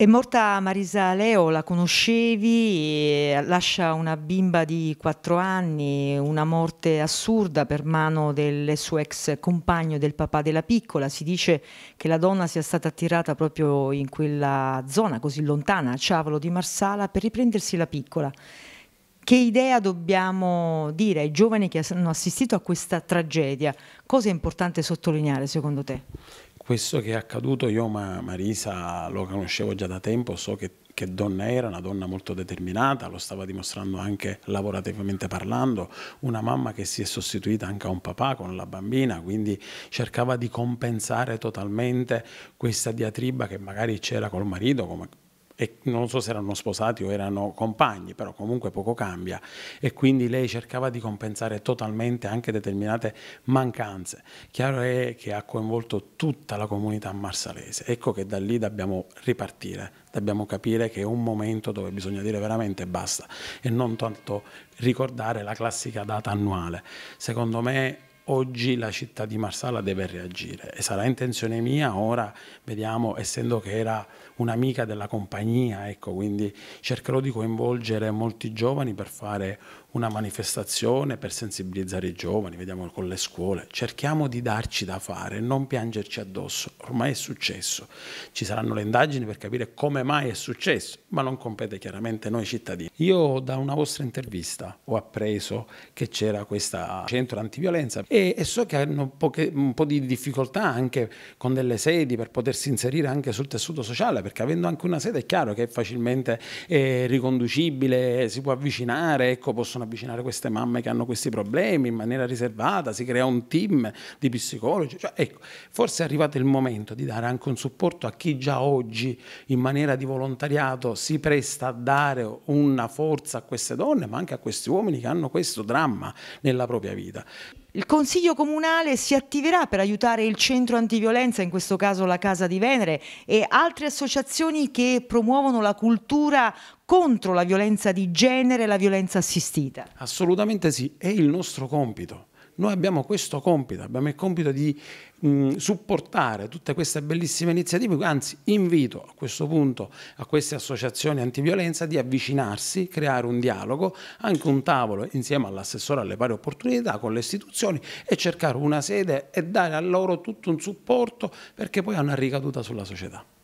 È morta Marisa Leo, la conoscevi, lascia una bimba di 4 anni, una morte assurda per mano del suo ex compagno, del papà della piccola. Si dice che la donna sia stata attirata proprio in quella zona così lontana, a Ciavolo di Marsala, per riprendersi la piccola. Che idea dobbiamo dire ai giovani che hanno assistito a questa tragedia? Cosa è importante sottolineare secondo te? questo che è accaduto, io ma Marisa lo conoscevo già da tempo, so che, che donna era, una donna molto determinata, lo stava dimostrando anche lavorativamente parlando, una mamma che si è sostituita anche a un papà con la bambina, quindi cercava di compensare totalmente questa diatriba che magari c'era col marito, come e non so se erano sposati o erano compagni, però comunque poco cambia e quindi lei cercava di compensare totalmente anche determinate mancanze. Chiaro è che ha coinvolto tutta la comunità marsalese, ecco che da lì dobbiamo ripartire, dobbiamo capire che è un momento dove bisogna dire veramente basta e non tanto ricordare la classica data annuale. Secondo me oggi la città di Marsala deve reagire e sarà intenzione mia ora, vediamo, essendo che era un'amica della compagnia, ecco, quindi cercherò di coinvolgere molti giovani per fare una manifestazione, per sensibilizzare i giovani, vediamo con le scuole, cerchiamo di darci da fare, non piangerci addosso, ormai è successo, ci saranno le indagini per capire come mai è successo, ma non compete chiaramente noi cittadini. Io da una vostra intervista ho appreso che c'era questo centro antiviolenza e e, e so che hanno poche, un po' di difficoltà anche con delle sedi per potersi inserire anche sul tessuto sociale, perché avendo anche una sede è chiaro che è facilmente eh, riconducibile, si può avvicinare, ecco, possono avvicinare queste mamme che hanno questi problemi in maniera riservata, si crea un team di psicologi, cioè, ecco, forse è arrivato il momento di dare anche un supporto a chi già oggi in maniera di volontariato si presta a dare una forza a queste donne, ma anche a questi uomini che hanno questo dramma nella propria vita. Il Consiglio Comunale si attiverà per aiutare il centro antiviolenza, in questo caso la Casa di Venere, e altre associazioni che promuovono la cultura contro la violenza di genere e la violenza assistita. Assolutamente sì, è il nostro compito. Noi abbiamo questo compito, abbiamo il compito di mh, supportare tutte queste bellissime iniziative, anzi invito a questo punto a queste associazioni antiviolenza di avvicinarsi, creare un dialogo, anche un tavolo insieme all'assessore alle pari opportunità con le istituzioni e cercare una sede e dare a loro tutto un supporto perché poi ha una ricaduta sulla società.